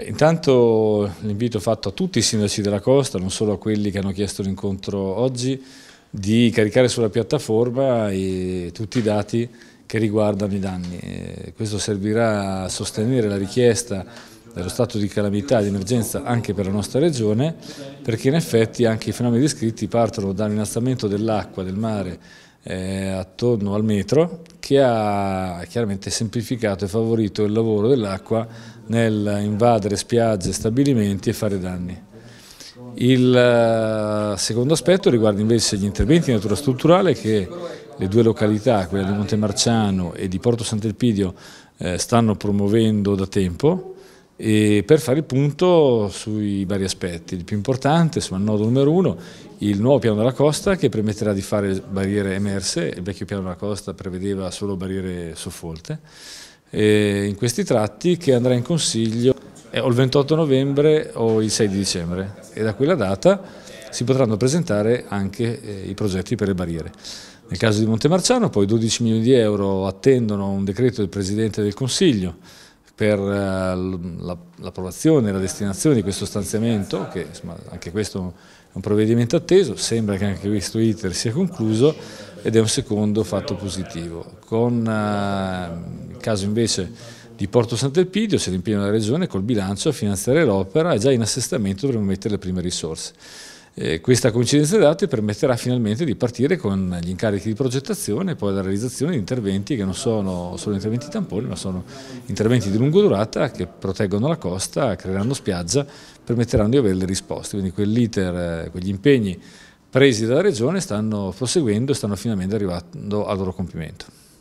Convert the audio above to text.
Beh, intanto l'invito fatto a tutti i sindaci della costa, non solo a quelli che hanno chiesto l'incontro oggi, di caricare sulla piattaforma i, tutti i dati che riguardano i danni. Questo servirà a sostenere la richiesta dello stato di calamità e di emergenza anche per la nostra regione perché in effetti anche i fenomeni descritti partono dall'innalzamento dell'acqua del mare eh, attorno al metro che ha chiaramente semplificato e favorito il lavoro dell'acqua nel invadere spiagge, stabilimenti e fare danni. Il eh, secondo aspetto riguarda invece gli interventi di natura strutturale che le due località, quella di Montemarciano e di Porto Sant'Elpidio, eh, stanno promuovendo da tempo e per fare il punto sui vari aspetti. Il più importante, insomma, il nodo numero uno, il nuovo piano della costa che permetterà di fare barriere emerse, il vecchio piano della costa prevedeva solo barriere soffolte, e in questi tratti che andrà in consiglio eh, o il 28 novembre o il 6 di dicembre e da quella data si potranno presentare anche eh, i progetti per le barriere. Nel caso di Montemarciano poi 12 milioni di euro attendono un decreto del Presidente del Consiglio per eh, l'approvazione e la destinazione di questo stanziamento, che insomma, anche questo è un provvedimento atteso, sembra che anche questo iter sia concluso ed è un secondo fatto positivo. Con eh, il caso invece di Porto Sant'Elpidio, c'è l'impegno della Regione col bilancio a finanziare l'opera e già in assestamento dovremmo mettere le prime risorse. Eh, questa coincidenza di date permetterà finalmente di partire con gli incarichi di progettazione e poi la realizzazione di interventi che non sono solo interventi tamponi, ma sono interventi di lunga durata che proteggono la costa, creeranno spiaggia, permetteranno di avere le risposte. Quindi quell'iter, eh, quegli impegni presi dalla Regione stanno proseguendo e stanno finalmente arrivando al loro compimento.